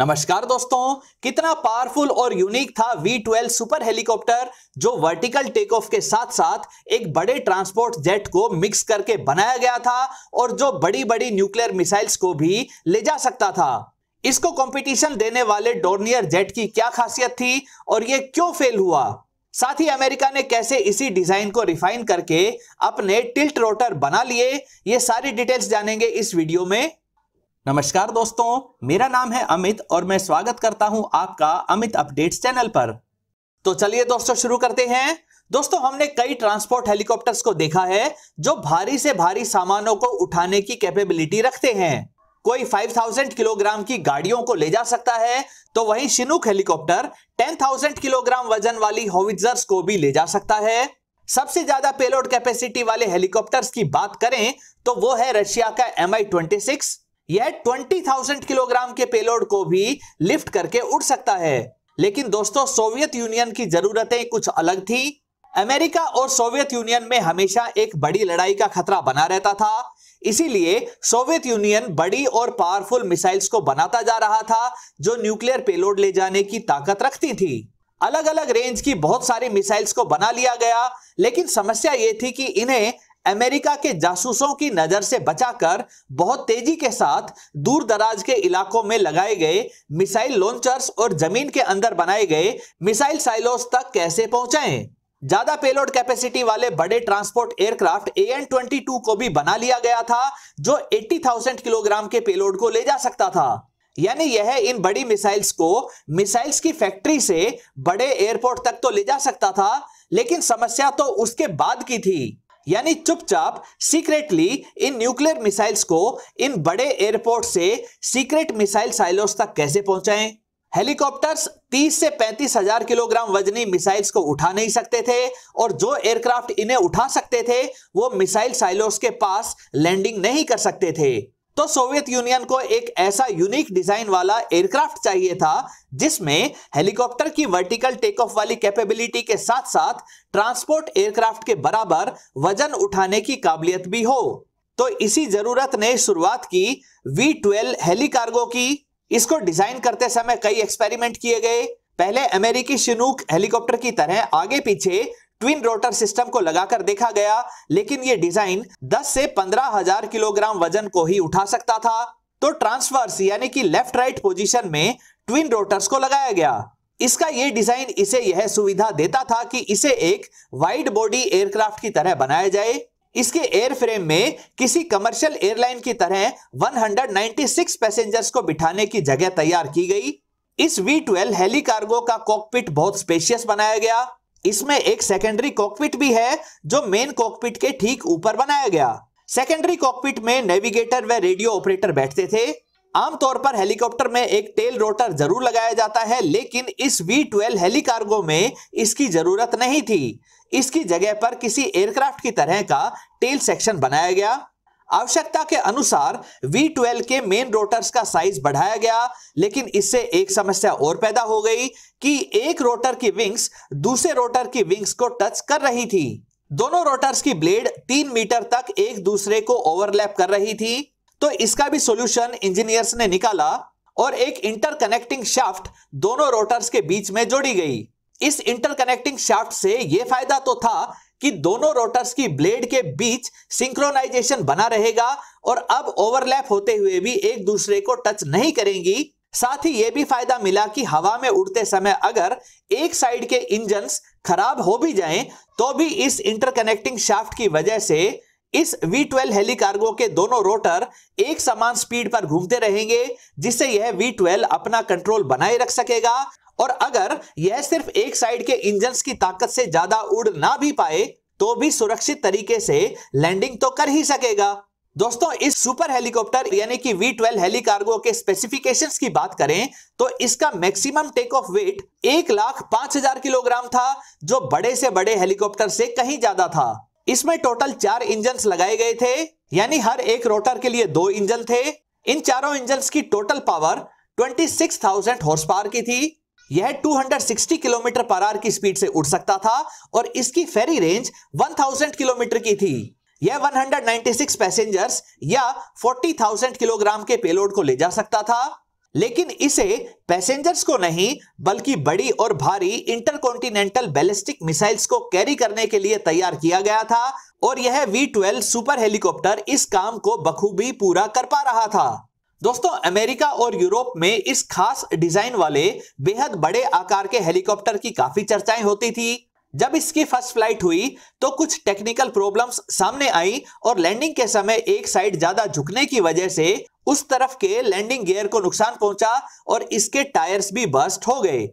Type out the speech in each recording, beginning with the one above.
नमस्कार दोस्तों कितना पावरफुल और यूनिक था V12 सुपर हेलीकॉप्टर जो वर्टिकल टेक ऑफ के साथ साथ एक बड़े ट्रांसपोर्ट जेट को मिक्स करके बनाया गया था और जो बड़ी बड़ी न्यूक्लियर मिसाइल्स को भी ले जा सकता था इसको कंपटीशन देने वाले डोर्नियर जेट की क्या खासियत थी और ये क्यों फेल हुआ साथ ही अमेरिका ने कैसे इसी डिजाइन को रिफाइन करके अपने टिल्ट रोटर बना लिए ये सारी डिटेल्स जानेंगे इस वीडियो में नमस्कार दोस्तों मेरा नाम है अमित और मैं स्वागत करता हूं आपका अमित अपडेट्स चैनल पर तो चलिए दोस्तों शुरू करते हैं दोस्तों हमने कई ट्रांसपोर्ट हेलीकॉप्टर्स को देखा है जो भारी से भारी सामानों को उठाने की कैपेबिलिटी रखते हैं कोई 5000 किलोग्राम की गाड़ियों को ले जा सकता है तो वहीं शिनुक हेलीकॉप्टर 10,000 किलोग्राम वजन वाली होविजर्स को भी ले जा सकता है सबसे ज्यादा पेलोड कैपेसिटी वाले हेलीकॉप्टर्स की बात करें तो वो है रशिया का एम आई ट्वेंटी सिक्स यह 20,000 किलोग्राम के पेलोड को भी लिफ्ट करके उड़ सकता है लेकिन दोस्तों सोवियत यूनियन की जरूरतें कुछ अलग थी अमेरिका और सोवियत यूनियन में हमेशा एक बड़ी लड़ाई का खतरा बना रहता था इसीलिए सोवियत यूनियन बड़ी और पावरफुल मिसाइल्स को बनाता जा रहा था जो न्यूक्लियर पेलोड ले जाने की ताकत रखती थी अलग अलग रेंज की बहुत सारी मिसाइल्स को बना लिया गया लेकिन समस्या ये थी कि इन्हें अमेरिका के जासूसों की नजर से बचाकर बहुत तेजी के साथ दूर दराज के इलाकों में लगाए गए मिसाइल लॉन्चर्स और जमीन के अंदर बनाए गए मिसाइल साइलोस तक कैसे पहुंचाए ज्यादा पेलोड कैपेसिटी वाले बड़े transport aircraft A N twenty two को भी बना लिया गया था जो थाउजेंड किलोग्राम के पेलोड को ले जा सकता था यानी यह इन बड़ी मिसाइल्स को मिसाइल्स की फैक्ट्री से बड़े एयरपोर्ट तक तो ले जा सकता था लेकिन समस्या तो उसके बाद की थी यानी चुपचाप सीक्रेटली इन न्यूक्लियर मिसाइल्स को इन बड़े एयरपोर्ट से सीक्रेट मिसाइल साइलोस तक कैसे पहुंचाएं हेलीकॉप्टर्स 30 से पैंतीस हजार किलोग्राम वजनी मिसाइल्स को उठा नहीं सकते थे और जो एयरक्राफ्ट इन्हें उठा सकते थे वो मिसाइल साइलोस के पास लैंडिंग नहीं कर सकते थे तो सोवियत यूनियन को एक ऐसा यूनिक डिजाइन वाला एयरक्राफ्ट चाहिए था जिसमें हेलीकॉप्टर की वर्टिकल टेक ऑफ वाली कैपेबिलिटी के साथ साथ ट्रांसपोर्ट एयरक्राफ्ट के बराबर वजन उठाने की काबिलियत भी हो तो इसी जरूरत ने शुरुआत की वी ट्वेल्व हेलीकार्गो की इसको डिजाइन करते समय कई एक्सपेरिमेंट किए गए पहले अमेरिकी शिनूक हेलीकॉप्टर की तरह आगे पीछे ट्विन रोटर सिस्टम को लगाकर देखा गया लेकिन यह डिजाइन 10 से पंद्रह हजार किलोग्राम वजन को ही उठा सकता था तो ट्रांसवर्स यानी कि लेफ्ट राइट पोजीशन में ट्विन रोटर्स को लगाया गया इसका यह डिजाइन इसे यह सुविधा देता था कि इसे एक वाइड बॉडी एयरक्राफ्ट की तरह बनाया जाए इसके एयर फ्रेम में किसी कमर्शियल एयरलाइन की तरह 196 पैसेंजर्स को बिठाने की जगह तैयार की गई इस V12 हेलीकार्गो का कॉकपिट बहुत स्पेशियस बनाया गया इसमें एक सेकेंडरी कॉकपिट भी है जो मेन कॉकपिट के ठीक ऊपर बनाया गया सेकेंडरी कॉकपिट में नेविगेटर व रेडियो ऑपरेटर बैठते थे आमतौर पर हेलीकॉप्टर में एक टेल रोटर जरूर लगाया जाता है लेकिन इस वी ट्वेल्व हेलीकार्गो में इसकी जरूरत नहीं थी इसकी जगह पर किसी एयरक्राफ्ट की तरह का टेल सेक्शन बनाया गया आवश्यकता के अनुसार V12 के मेन रोटर्स का साइज बढ़ाया गया लेकिन इससे एक समस्या और पैदा हो गई कि एक रोटर की विंग्स दूसरे रोटर की विंग्स को टच कर रही थी दोनों रोटर्स की ब्लेड तीन मीटर तक एक दूसरे को ओवरलैप कर रही थी तो इसका भी सॉल्यूशन इंजीनियर्स ने निकाला और एक इंटरकनेक्टिंग शाफ्ट दोनों रोटर्स के बीच में जोड़ी गई इस इंटरकनेक्टिंग शाफ्ट से यह फायदा तो था कि दोनों रोटर्स की ब्लेड के बीच सिंक्रोनाइजेशन बना रहेगा और अब ओवरलैप होते हुए भी एक दूसरे को टच नहीं करेंगी साथ ही यह भी फायदा मिला कि हवा में उड़ते समय अगर एक साइड के इंजन खराब हो भी जाएं तो भी इस इंटरकनेक्टिंग शाफ्ट की वजह से इस V12 हेलीकार्गो के दोनों रोटर एक समान स्पीड पर घूमते रहेंगे जिससे यह V12 अपना कंट्रोल बनाए रख सकेगा और अगर यह सिर्फ एक साइड के इंजन की ताकत से ज्यादा उड़ ना भी पाए तो भी सुरक्षित तरीके से लैंडिंग तो कर ही सकेगा दोस्तों इस सुपर हेलीकॉप्टर यानी कि V12 हेलीकार्गो के स्पेसिफिकेशंस की बात करें तो इसका मैक्सिमम टेक ऑफ वेट एक लाख पांच हजार किलोग्राम था जो बड़े से बड़े हेलीकॉप्टर से कहीं ज्यादा था इसमें टोटल चार इंजन लगाए गए थे यानी हर एक रोटर के लिए दो इंजन थे इन चारों इंजन की total power twenty six horsepower की थी यह 260 किलोमीटर पर आर की स्पीड से उड़ सकता था और इसकी फेरी रेंज 1000 किलोमीटर की थी यह 196 पैसेंजर्स या 40,000 किलोग्राम के पेलोड को ले जा सकता था लेकिन इसे पैसेंजर्स को नहीं बल्कि बड़ी और भारी इंटरकॉन्टिनेंटल बैलिस्टिक मिसाइल्स को कैरी करने के लिए तैयार किया गया था और यह वी ट्वेल्व सुपर हेलीकॉप्टर इस काम को बखूबी पूरा कर पा रहा था दोस्तों अमेरिका और यूरोप में इस खास डिजाइन वाले बेहद बड़े आकार के हेलीकॉप्टर की काफी चर्चाएं होती थी जब इसकी फर्स्ट फ्लाइट हुई तो कुछ टेक्निकल प्रॉब्लम्स सामने आई और लैंडिंग के समय एक साइड ज्यादा झुकने की वजह से उस तरफ के लैंडिंग गियर को नुकसान पहुंचा और इसके टायर्स भी बस्ट हो गए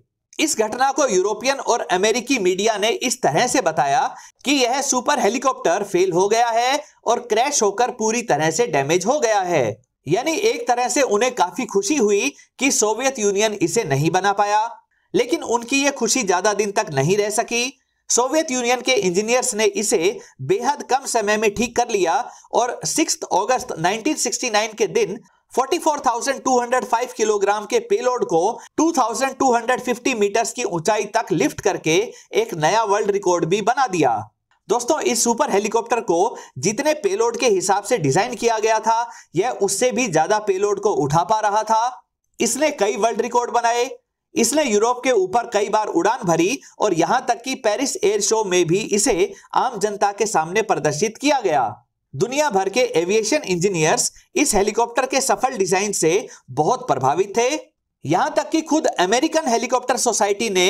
इस घटना को यूरोपियन और अमेरिकी मीडिया ने इस तरह से बताया कि यह सुपर हेलीकॉप्टर फेल हो गया है और क्रैश होकर पूरी तरह से डैमेज हो गया है यानी एक तरह से उन्हें काफी खुशी हुई कि सोवियत यूनियन इसे नहीं बना पाया लेकिन उनकी यह खुशी ज्यादा दिन तक नहीं रह सकी सोवियत यूनियन के इंजीनियर्स ने इसे बेहद कम समय में ठीक कर लिया और 6 अगस्त 1969 के दिन 44,205 किलोग्राम के पेलोड को 2,250 मीटर्स की ऊंचाई तक लिफ्ट करके एक नया वर्ल्ड रिकॉर्ड भी बना दिया दोस्तों इस सुपर हेलीकॉप्टर को जितने पेलोड के हिसाब से डिजाइन किया गया था यह उससे भी ज्यादा पेलोड को उठा पा रहा था इसने कई वर्ल्ड रिकॉर्ड बनाए इसने यूरोप के ऊपर कई बार उड़ान भरी और यहां तक कि पेरिस एयर शो में भी इसे आम जनता के सामने प्रदर्शित किया गया दुनिया भर के एविएशन इंजीनियर्स इस हेलीकॉप्टर के सफल डिजाइन से बहुत प्रभावित थे यहां तक कि खुद अमेरिकन हेलीकॉप्टर सोसाइटी ने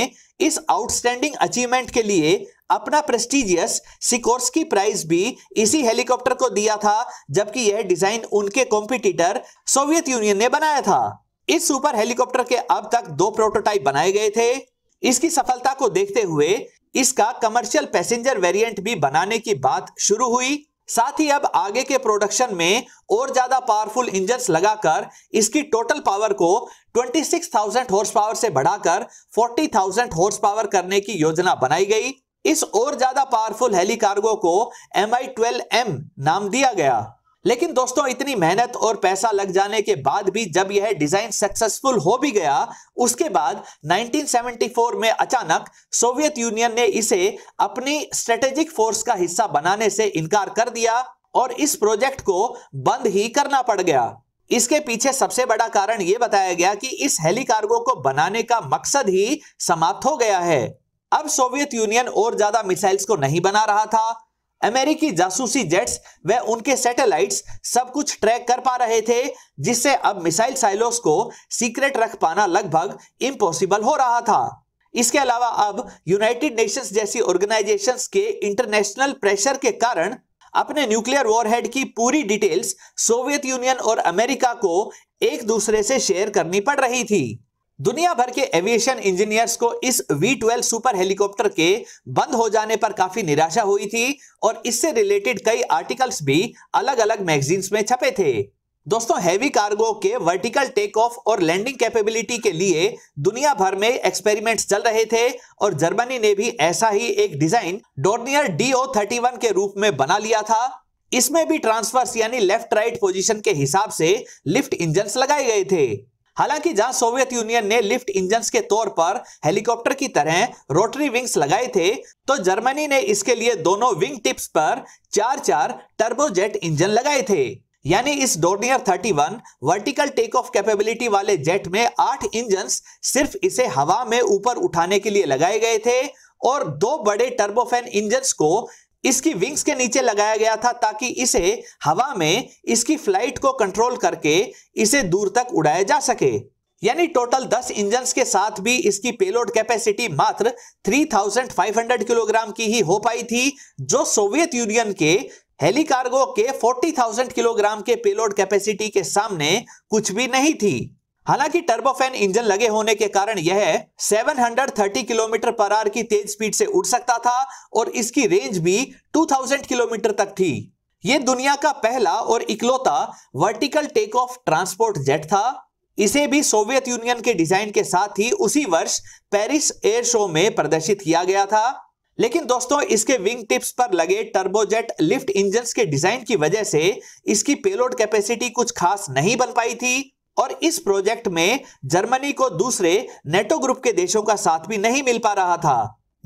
इस आउटस्टैंडिंग अचीवमेंट के लिए अपना प्रेस्टीजियस सिकोर्सकी प्राइज भी इसी हेलीकॉप्टर को दिया था जबकि यह डिजाइन उनके कॉम्पिटिटर सोवियत यूनियन ने बनाया था इस सुपर हेलीकॉप्टर के अब तक दो प्रोटोटाइप बनाए गए थे इसकी सफलता को देखते हुए इसका कमर्शियल पैसेंजर वेरिएंट भी बनाने की बात शुरू हुई साथ ही अब आगे के प्रोडक्शन में और ज्यादा पावरफुल इंजन लगाकर इसकी टोटल पावर को 26,000 हॉर्स पावर से बढ़ाकर 40,000 हॉर्स पावर करने की योजना बनाई गई इस और ज्यादा पावरफुल हेलीकार्गो को एम आई ट्वेल्व एम नाम दिया गया लेकिन दोस्तों इतनी मेहनत और पैसा लग जाने के बाद भी जब यह डिजाइन सक्सेसफुल हो भी गया उसके बाद 1974 में अचानक सोवियत यूनियन ने इसे अपनी स्ट्रेटेजिक फोर्स का हिस्सा बनाने से इनकार कर दिया और इस प्रोजेक्ट को बंद ही करना पड़ गया इसके पीछे सबसे बड़ा कारण यह बताया गया कि इस हेलीकार्गो को बनाने का मकसद ही समाप्त हो गया है अब सोवियत यूनियन और ज्यादा मिसाइल्स को नहीं बना रहा था अमेरिकी जासूसी जेट्स व उनके सैटेलाइट्स सब कुछ ट्रैक कर पा रहे थे जिससे अब मिसाइल साइलोस को सीक्रेट रख पाना लगभग इम्पॉसिबल हो रहा था इसके अलावा अब यूनाइटेड नेशंस जैसी ऑर्गेनाइजेशंस के इंटरनेशनल प्रेशर के कारण अपने न्यूक्लियर वॉरहेड की पूरी डिटेल्स सोवियत यूनियन और अमेरिका को एक दूसरे से शेयर करनी पड़ रही थी दुनिया भर के एविएशन इंजीनियर्स को इस वी ट्वेल्व सुपर हेलीकॉप्टर के बंद हो जाने पर काफी निराशा हुई थी और इससे रिलेटेड कई आर्टिकल्स भी अलग अलग मैगजीन्स में छपे थे दोस्तों हैवी कार्गो के वर्टिकल टेक ऑफ और लैंडिंग कैपेबिलिटी के लिए दुनिया भर में एक्सपेरिमेंट्स चल रहे थे और जर्मनी ने भी ऐसा ही एक डिजाइन डोर्नियर ओ थर्टी के रूप में बना लिया था इसमें भी ट्रांसफर्स यानी लेफ्ट राइट पोजीशन के हिसाब से लिफ्ट इंजन लगाए गए थे हालांकि जहां सोवियत यूनियन ने लिफ्ट इंजन के तौर पर हेलीकॉप्टर की तरह रोटरी विंग्स लगाए थे तो जर्मनी ने इसके लिए दोनों विंग टिप्स पर चार चार टर्बोजेट इंजन लगाए थे यानी इस Dornier 31 vertical take off capability वाले जेट में आठ इंजन सिर्फ इसे हवा में ऊपर उठाने के लिए लगाए गए थे और दो बड़े टर्बोफैन इंजन को इसकी विंग्स के नीचे लगाया गया था ताकि इसे हवा में इसकी फ्लाइट को कंट्रोल करके इसे दूर तक उड़ाया जा सके यानी टोटल 10 इंजन के साथ भी इसकी पेलोड कैपेसिटी मात्र 3,500 किलोग्राम की ही हो पाई थी जो सोवियत यूनियन के हेलीकार्गो के 40,000 किलोग्राम के पेलोड कैपेसिटी के सामने कुछ भी नहीं थी हालांकि टर्बोफैन इंजन लगे होने के कारण यह 730 किलोमीटर पर आर की तेज स्पीड से उड़ सकता था और इसकी रेंज भी 2000 किलोमीटर तक थी यह दुनिया का पहला और इकलौता vertical take off transport jet था इसे भी सोवियत यूनियन के डिजाइन के साथ ही उसी वर्ष पेरिस एयर शो में प्रदर्शित किया गया था लेकिन दोस्तों इसके विंग टिप्स पर लगे टर्बोजेट लिफ्ट इंजन के डिजाइन की वजह से इसकी पेलोड कैपेसिटी कुछ खास नहीं बन पाई थी और इस प्रोजेक्ट में जर्मनी को दूसरे नेटो ग्रुप के देशों का साथ भी नहीं मिल पा रहा था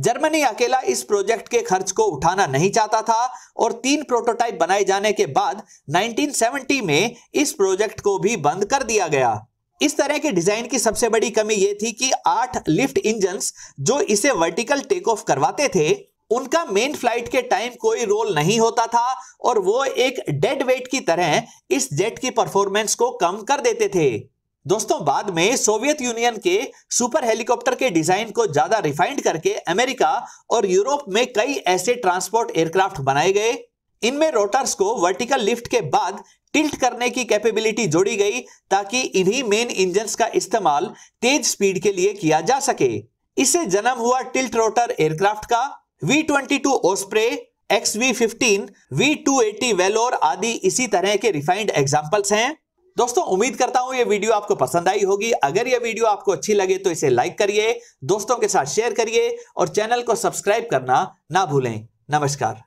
जर्मनी अकेला इस प्रोजेक्ट के खर्च को उठाना नहीं चाहता था और तीन प्रोटोटाइप बनाए जाने के बाद 1970 में इस प्रोजेक्ट को भी बंद कर दिया गया इस तरह के डिजाइन की सबसे बड़ी कमी यह थी कि आठ लिफ्ट इंजन जो इसे वर्टिकल टेक ऑफ करवाते थे उनका मेन फ्लाइट के टाइम कोई रोल नहीं होता था और वो एक डेड वेट की तरह इस जेट की परफॉर्मेंस को कम कर देते थे दोस्तों बाद में सोवियत यूनियन के सुपर हेलीकॉप्टर के डिजाइन को ज्यादा रिफाइंड करके अमेरिका और यूरोप में कई ऐसे ट्रांसपोर्ट एयरक्राफ्ट बनाए गए इनमें रोटर्स को वर्टिकल लिफ्ट के बाद टिल्ट करने की कैपेबिलिटी जोड़ी गई ताकि इन्हीं मेन इंजन का इस्तेमाल तेज स्पीड के लिए किया जा सके इससे जन्म हुआ टिल्ट रोटर एयरक्राफ्ट का V twenty two Osprey X V fifteen V two eighty Valor आदि इसी तरह के रिफाइंड एग्जाम्पल्स हैं दोस्तों उम्मीद करता हूं ये वीडियो आपको पसंद आई होगी अगर ये वीडियो आपको अच्छी लगे तो इसे लाइक करिए दोस्तों के साथ शेयर करिए और चैनल को सब्सक्राइब करना ना भूलें नमस्कार